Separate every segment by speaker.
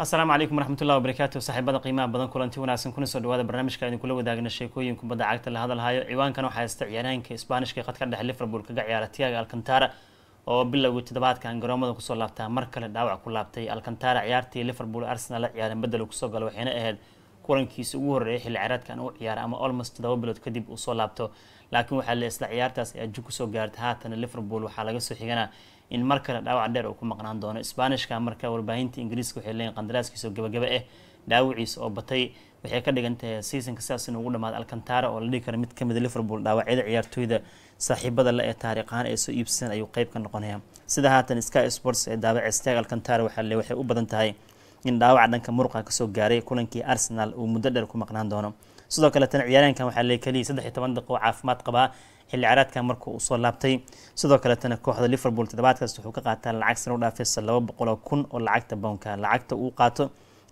Speaker 1: asalaamu calaykum waraxmatullahi wabarakaatu saaxiibada qiimaha badan kulanti wanaagsan kuna soo dhawaada barnaamijka kula wadaagna sheekooyin kubadda cagta la hadalhayo ciwaankan waxaa haysta ciyaaraanka isbaanishka ee khadka dhexe liverpool kaga ciyaara tiaga alcantara oo bilowgii toddobaadkan garoomada kusoo laabtaa mar kale dhaawac ku laabtay alcantara ciyaartii liverpool arsenal la ciyaaren bedel kusoo gala waxayna ahayd kulankiisa ugu horreeyay xilli ciyaareedkan u ciyaara ama olmost toddoba bilood kadib uu soo laabto laakiin waxaa le isla ciyaartaas ay ajug kusoo gaartay haatana liverpool waxaa laga soo xiganaa in mar kale dhaawac dheer uu ku maqnaan doono isbaanishka marka warbaahinta ingiriiska waxay leeyiin qandaraaskiisa gebagaba eh dhaawaciisa oo batay waxay ka dhigan tahay seasonka sidaas inuu ugu dhamaada alcantara oo la dhigi kara mid kamida ah liverpool dhaawacyada ciyaartooyda saaxiibada la ee ahaan ay soo iibsadeen ayuu qeyb ka noqonaya sida haatan sky sports ee daawacistag alcantara waxaale waxay u badan tahay in dhaawaca dhanka muruqa kasoo gaaray kulankii arsenal uu muddo dheer ku maqnaan doono sidoo kaletana ciyaaraankan waxaa leey keliya saddex iyo toban daqiiqo caafimaad qabaa xilli caraadkan marka uu soo laabtay sidoo kaletana kooxda liverpool toddobaadkaas wuxuu ka qaataa lacag sare u dhaafaysa laba boqoloo kun oo lacagta bownka lacagta uu qaato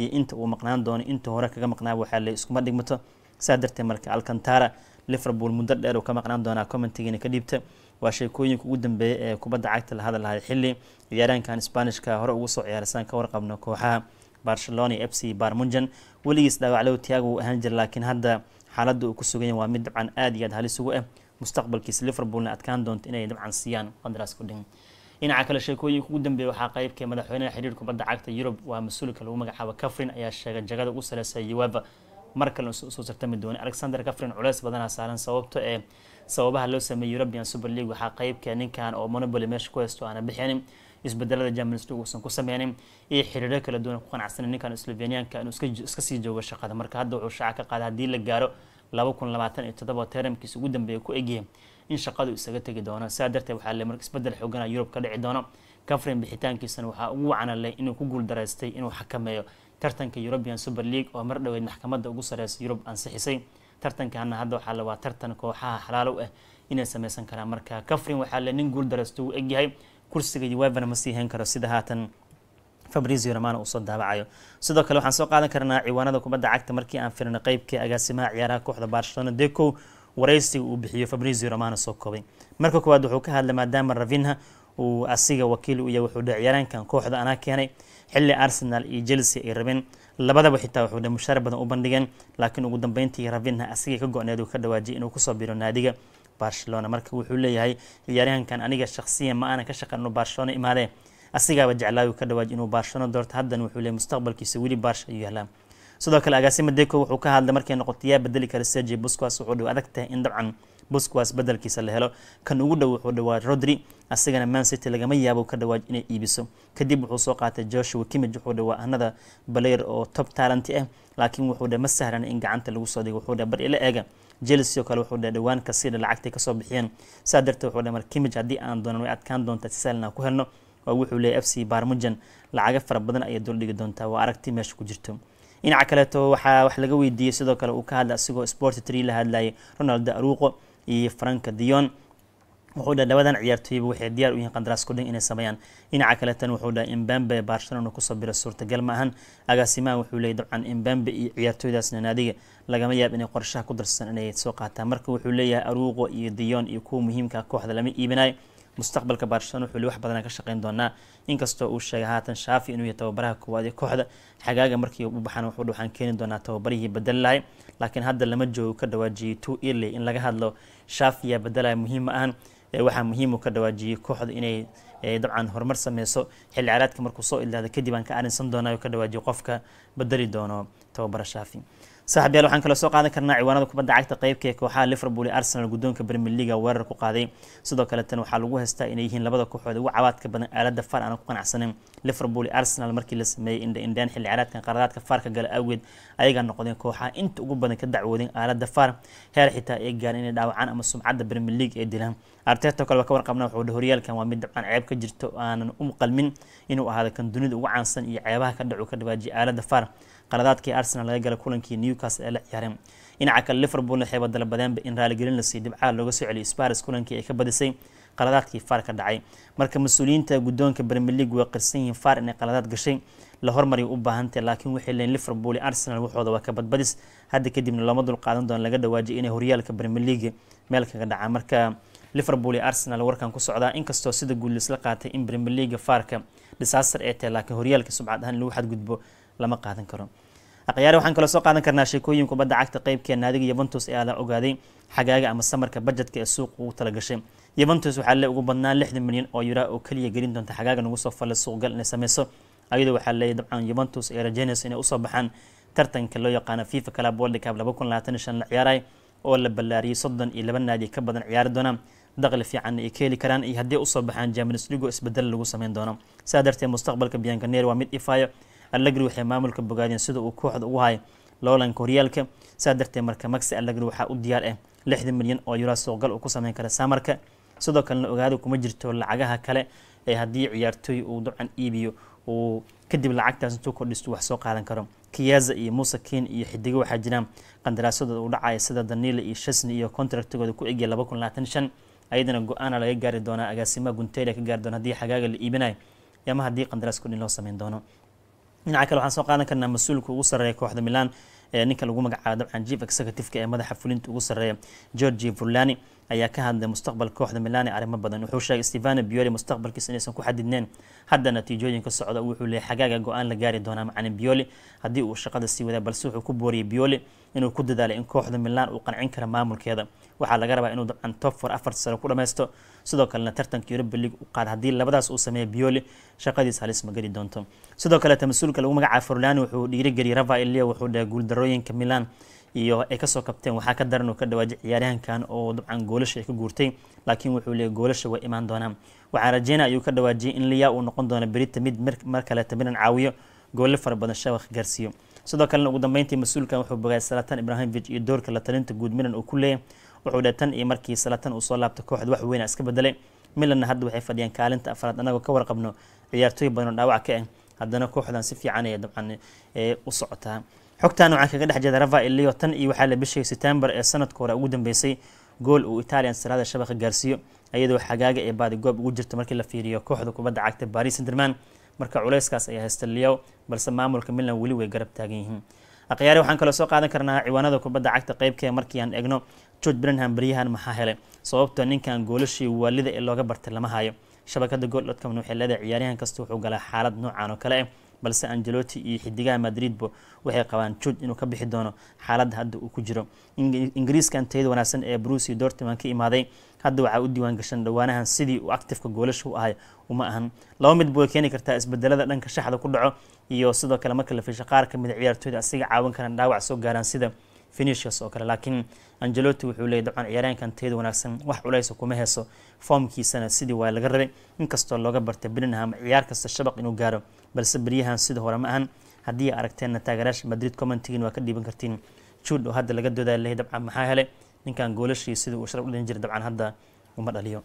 Speaker 1: iyo inta uu maqnaan doono inta hore kaga maqnaa waxaa leey iskuma dhigmato saa darteed marka alcantara liverpool muddo dheer uu ka maqnaan doonaa commentigiina ka dhiibta waa sheekooyinka ugu dambeeya ee kubadda cagta la hadal lahay xilli ciyaaraankan isbaanishka hore ugu soo ciyaarsan ka warqabno kooxaha barcelona f c barmunjan weligiis dhaawaclow tiago uu ahaan jiray laakiin hadda xaaladda uu kusugan suganya waa mid dabcan aad iyo aad halis ugu ah eh. mustaqbalkiisa liverpoolna adkaan doonto inay dabcan siiyaan qandaraas kudhin dhinaca kale sheekooyinka ugu dambeeya waxaa qaybkee ah madaxweynaha xiriir kubadda cagta yurub waa mas-uulka lagu magacaabo kafrin ayaa sheegay jagada ugu saleysan ueva mar kalena soo tartami doona alexander cafrin culeys badanaa saaran sababto ee ah sababaha loo sameeyey european super league waxaa qaybkee ah ninkan oo monoboly meesha ku haysto aana bixinin isbedelada germanista uusan ku sameynin iyo xiriiro kala duwan ku qanacsanay ninkan slovenianka inuu iska sii joogo shaqada marka hadda wuxuu shaaca ka qaaday haddii la gaaro laba kun labaatan iyo toddoba teramkiisa ugu dambeeya ku egyihiin in shaqadu isaga tegi doono sidaa darteed waxaa le marka isbedel xoogana ah yurub ka dhici doono kafrin bixitaankiisana waxaa ugu wacnalay inuu ku guuldaraystay inuu xakameeyo tartanka european super league oo mar dhoweed maxkamadda ugu sareysa yurub ansixisay tartankaana hadda waxaa le waa tartan kooxaha xalaalo ah inay sameysan karaan marka kafrin waxaa le nin guuldaraysta uu egyahay kursiga yuwevana ma sii hayn karo sida haatan fabrizio romano uu soo daabacayo sidoo kale waxaan soo qaadan karnaa ciwaanada kubadda cagta markii aan firinay qeybkii agaasimaha ciyaaraha kooxda barcelona deco wareysiga uu bixiyo fabrizio romano soo koobay marka koowaad wuxuu ka hadlay maadaama ravinha uu asiga wakiil u yahay wuxuu dhe ciyaaraankan kooxda anaa keenay xilli arsenal iyo chelsea ay rabeen labadaba xitaa wuxuu dhe mushaar badan u bandhigeen laakiin ugu dambeyntii ravinha asigii ka go-need uu ka dhawaajiyay inuu kusoo biro naadiga barcelona marka wuxuu leeyahay ciyaaryahankan aniga shakhsiyan ma aana ka inuu barcelona imaadee asigaaba jeclaay uu ka dhawaajiy inuu barcelona doorto haddana wuxuu leeyahy mustaqbalkiisa weli baarsha ayuu yahlaa sidoo kale agaasima deko wuxuu ka hadlay markay noqoto yaa bedeli kara seji busquas wuxuu dhiw adag tahay in dabcan buskwas badalkiisa la helo kan ugu dhow wuxuu dhawaa rodri asagana mancity lagama yaabo ka dhawaaj inay iibiso kadib wuxuu soo qaatay joshua kimig wuxuu dhawaa anada baleyer oo tob taalanti ah eh, laakiin wuxuu dhe ma sahlan in gacanta lagu soo dhigo wuxuu dhe bar ila eega chelsea oo kale wuxuu dhe dhawaan kasiidha lacagtay kasoo bixiyeen saa darteed wuxuu dhe mar kimig haddii aan doonan way adkaan doontaa si saalina ku helno waa wuxuu leeyay f c barmujan lacaga fara badan ayay duldhigi doontaa waa aragti meesha ku jirto dhinaca kaleeto waxaa wax laga weydiiyey sidoo kale uu ka hadlay asigoo sporty tree la hadlayay ronaldo aruuqo iyo franka dion wuxuu dhaha dhawadan ciyaartooyba waxay diyaar u yihiin qandaraas kudhan inay sameeyaan dhinaca kale tan wuxuu dhahay imbambe barcelona kusoo bira suurtagal ma ahan agaasimaha wuxuu leeyay dabcan imbambe iyo ciyaartooydaasna naadiga lagama yaab inay qorshaha ku darsan inay soo qaataan marka wuxuu leeyahay aruuqo iyo dion iyo kuwa muhiimka ah kooxda lama iibinayo mustaqbalka baarishada wuxuu wax badan ka shaqayn doonaa inkastoo uu sheegay haatan shaafi inuu yahay tababaraha koowaad ee kooxda xagaaga markii u baxaan wuxuu waxaan keeni doonaa tababarihii badelay laakiin hadda lama joogo ka dhawaajiyey two early in laga hadlo shaafi yaa badelaya muhiim ma ahan waxaa muhiim u ka dhawaajiyey kooxdu inay dabcan horumar sameyso xilli caraadka markuu soo ilaada kadib aan ka arinsan doonaa oo ka dhawaajiyo qofka bedeli doono tababara shaafi saaxiibyaal waxaan kale soo qaadan karnaa ciwaanada kubadda cagta qeybka ee kooxaha liverpool ee arsenal guddoonka premier leaga weerar ku qaaday sidoo kale tan waxaa lagu haystaa inay yihiin labada kooxood ugu cabaadka badan aaladda faar aana ku qanacsanin liverpool iyo arsenal markii la sameeyey indha-indhaan xilli caraadkan qaradaadka faarka gala awgeed ayagaa noqdeen kooxaha inta ugu badan ka dacwoodeen aaladda faar heer xitaa ay gaareen inay dhaawacaan ama sumcadda premier league ee dilaan arteerto kaleba ka warqabna wuxuu dhi horyaalkan waa mid dabcan ceeb ka jirto aanan u qalmin inuu ahaado kan dunida ugu caansan iyo ceebaha ka dhacu ka dhawaajiya aalada far qaladaadkii arsenal laga gala kulankii newcastle ee la ciyaareen dhinaca kale liverpool waxay badalbadeenba in raaligelin lasii dhibcaha looga soo celiyo sparis kulankii ay ka badisay qaladaadkii far ka dhacay marka mas-uuliyiinta guddoonka premier league way qirsan yihiin far inay qaladaad gashay la hormariy u baahantahy laakiin waxay leeyiin liverpool iyo arsenal waxooda waa ka badbadis hadda kadibna looma dulqaadan doona laga dhawaajiya inay horyaalka premier league meel kaga dhacaan marka liverpool iyo arsenal warkan ku socdaa inkastoo sida guud laisla qaatay in premier league faarka disaster ee tahay laakiin horyaalka subcad ahaan lagu xadgudbo lama qaadan karo akhyaari waxaan kaloo soo qaadan karnaa sheekooyin kubadda cagta qaybkeena adiga yuventus ayaa la ogaaday xagaaga ama samarka bajetka ee suuqa ugu talagashay yuventus waxaa le ugu badnaan lixdan milyan oo yuraa oo keliya gelin doonta xagaaga nagu soo falla suuqgal inay sameyso ayadoo waxaa leeyahy dabcan yuventus ee rajeynayso inay usoo baxaan tartanka loo yaqaano fifa club world cup laba kun labaatan iyo shan la ciyaaray oo la ballaariyey soddon iyo laba naadi ka badan ciyaari doonaan dakhli fiican ay keeli karaan iyo haddii usoo baxaan Champions League isbedel lagu sameyn doono saa darteed mustaqbalka Bianconeri waa mid ifaayo Allegri waxay maamulka bogaadeen sida uu kooxda ugu hayo loolanka horyaalka saa darteed marka Maxi Allegri waxaa u diyaar ah 60 milyan oo euro suuqgal uu ku sameyn kara samarka sidoo kalena ogaado kuma jirto lacagaha kale ee haddii ciyaartooy uu ducan iibiyo uu kadib lacagtaas intuu kordhisto wax soo qaadan karo kiyaza iyo muuse kiin iyo xidigo waxaa jiraan qandaraasadooda u dhacaya sida danila iyo shasni iyo kontaractigooda ku egya أيدنا أنا لا يجاري دونا أجسما جنتي لك جاري دونا دي حاجة اللي إبناي يا ما هدي قندرس كل نص من دونا من عكلو عن سوق أنا كنا مسؤول كوسر ريك واحد ميلان إيه، نكلو جمع عادم عن جيف أكسر كتفك يا مذا حفلين توسر ريك جورجي فلاني ayaa ka hadlay mustaqbalka kooxda milan ee arrimo badan wuxuu sheegay stevano bioli mustaqbalkiisa inaysan ku xadidneen hadda natiijooyinka socda wuxuu leeyay xagaaga go-aan la gaari doonaa macalin bioli haddii uu shaqada sii wadaa balse wuxuu ku booriyey bioli inuu ku dadaalay in kooxda milan uu qancin kara maamulkeeda waxaa laga rabaa inuu dabcan top for afar sano ku dhammaysto sidoo kalena tartanka europa league u qaad haddii labadaas uu sameeya bioli shaqadiis halis ma geli doonto sidoo kaleta mas-uulka lagu magacaaba forlani wuxuu dhiirigeliyey rafael leo wuxuu dhahay guuldarooyinka milan iyo ay kasoo kabteen waxaa ka daran oo ka dhawaaji ciyaaryahankan oo dabcan goolasha ay ka guurtay laakiin wuxuu leeyay goolasha way imaan doonaan waxaa rajeyna ayuu ka dhawaajiyay in liyaa uu noqon doono berita mid mar kaleeta midhan caawiyo goole fara badan shabakh gaarsiiyo sidoo kalena ugu dambeyntii mas-uulkan wuxuu bogaay salaatan ibrahimovic iyo doorka la talinta guud milan uu ku leeyay wuxuu dhe tan iyo markii salaatan uu soo laabtay kooxda wax weyna iska bedelay milanna hadda waxay fadhiyaan kaalinta afraad annagoo ka warqabno ciyaartooy badan oo dhaawac ka ah haddana kooxdan si fiican ayay dabcan eh, u xogtan waxaa kaga dhex jeeda rava ilio tan iyo waxaa la bishii setembar ee sanadka hore ugu dambeysay gool uu italian salaada shabaqa gaarsiiyo iyadoo xagaaga ee baadigoob ugu jirta markii la fiiriyo kooxda kubadda cagta baris senderman marka culeyskaas ayaa haysta liyow balse maamulka midland weli way garab taagan yihiin akhyaari waxaan kaloo soo qaadan karnaa ciwaanada kubadda cagta qeybkee markii aan egno george brinham baryahan maxaa helay sababtoo ninkan goolashii waalida ee looga bartay lama hayo shabakada gool dotcom waxay leedahay ciyaaryahan kasta wuxuu galaa xaalad noocan oo kale ah balse angelotti iyo xidigaha madridba waxay qabaan joog inuu ka bixi doono xaaladda hadda uu ku jiro ingiriiskan tayada wanaagsan ee brusi dortman ka imaaday hadda waxaa u diiwaan gashan dhawaanahan sidii uu actifka goolasha u ahay uma ahan laba midba way keeni kartaa isbedelada dhanka shaxda ku dhaco iyo sidoo kale marka la fiisho qaar ka mida ah ciyaartooyda asiga caawin karaan dhaawac soo gaaraan sida finishkas oo kale laakiin angelotti wuxuu leeyay dabcan ciyaaryaankan teeda wanaagsan wax culaysa kuma heeso foomkiisana sidii waa laga rabay inkastoo looga bartay brinham ciyaar kasta shabaq inuu gaaro balse baryahan sida hore ma ahan haddii aragteenna taageeraasha madrid commentigin waa ka dhiiban kartiin juud oo hadda laga doodaa leeyay dabcan maxaa helay ninkan goolashii sidii uu sharaf u jiray dabcan hadda uma dhaliyo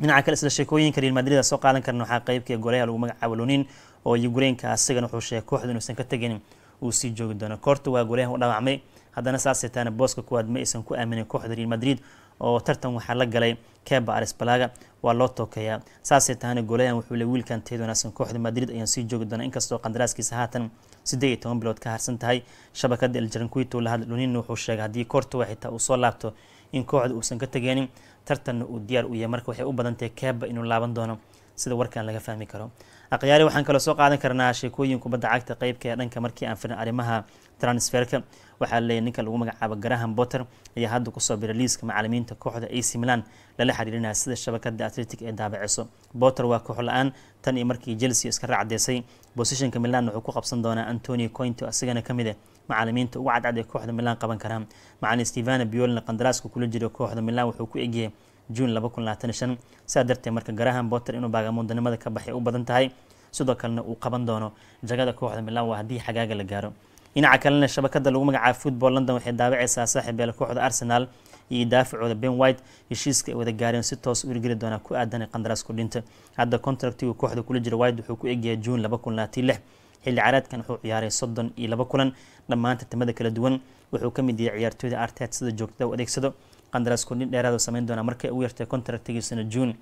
Speaker 1: dhinaca kale isla sheekooyinka real madrid soo qaadan karna waxaa qeybkii ah goolayaha lagu magacaabo lunin oo yugreenka asagana wuxuu sheegay kooxda inuusan ka tegin uu sii joogi doono koorta waa goolayahan u dhaawacmay haddana saasay taana booska kuwaad ma aysan ku aaminin kooxda real madrid oo tartan waxaa la galay keba arisbalaga waa loo tookeeyaa saasay tahana golahan wuxuu le wiilkan tayad kooxda madrid ayaan sii joogi doona inkastoo qandaraaskiisa haatan siddeed iyo toban bilood ka harsan tahay shabakada eljaranquito lahad lunin wuxuu sheegay haddii kortowa xitaa uu soo laabto in kooxda uusan ka tegeenin tartanna uu diyaar u yahay marka waxay u badantahay keba inuu laaban doono sida warkan laga fahmi karo akhyaari waxaan kaloo soo qaadan karnaa sheekooyin kubadda cagta qeybka ee dhanka markii aan firin arrimaha transferka waxaa laleeyahy ninka lagu magacaabo graham botter ayaa hadda kusoo biray liiska macalimiinta kooxda ac milan lala xiriirinaya sida shabakada atletic ee daabaciso botter waa koox la-aan tan iyo markii chelsea iska raacdeysay bosishanka milan wuxuu ku qabsan doonaa antonio cointo isagana ka mid ah macalimiinta ugu cadcad ee kooxda milan qaban karaa macalin stevana biolna qandaraaska kula jira kooxda milan wuxuu ku egyahay juun sidaa dartee marka garahan botter inuu baagamudanimada ka baxay u badan tahay sidoo kalena uu qaban doono jagada kooxda milawa haddii xagaaga la gaaro dhinaca kalena shabakada lagu magacaabo football london waxay daawaceysaa saaxiibeel kooxda arsenal iyo daafacooda ben white heshiiska ay wada gaareen si toos u irgeli doonaa ku aadan qandaraasku dhinta hadda contractigu kooxda kula jira white wuxuu ku egyahay juun xilli caraadkan wuxuu ciyaaray soddon iyo laba kulan dhammaan tartamada kala duwan wuxuu ka mid yahay ciyaartooyda artet sida joogtada u adeegsado qandaraas kordhin dheeraad samayn doonaa markay ugu yartay kontraktigiisana juun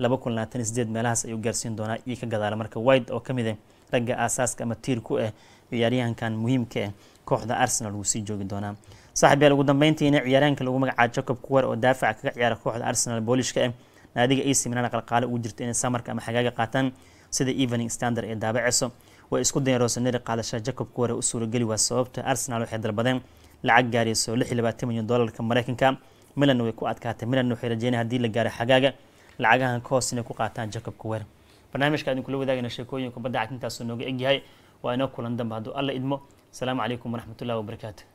Speaker 1: meelahaas ayuu gaarsiin doonaa iyo ka gadaala marka wide oo kamida ah ragga aasaaska ama tiir ku ah ciyaaryahankan muhiimka ah kooxda arsenal wuu sii joogi doonaa saaxiibyaal ugu dambeyntiina ciyaaryahanka lagu magacaabo jacob kuwer oo daafaca kaga ciyaara kooxda arsenal boolishka ah naadiga ac milan qalqaale ugu jirta inay samarka ama xagaaga qaataan sida evening standard ee daabaceyso way isku dayen roseneri qaadashada jacob kuwer ee u suurageli waa sababta arsenal waxay dalbadeen lacag gaariyso milyan doolarka mareykanka milanna way ku adkaatay milanna waxay rajeynaya haddii la gaaray xagaaga lacagahan ka hoos inay ku qaataan Jacob Kuwer barnaamijka idin kula wadaagana sheekooyinka kubadda cagta intaas nooga egyahay waa inoo kulan dambe hadduu alla idmo asalaamu calaykum waraxmatullaahi wabarakaatu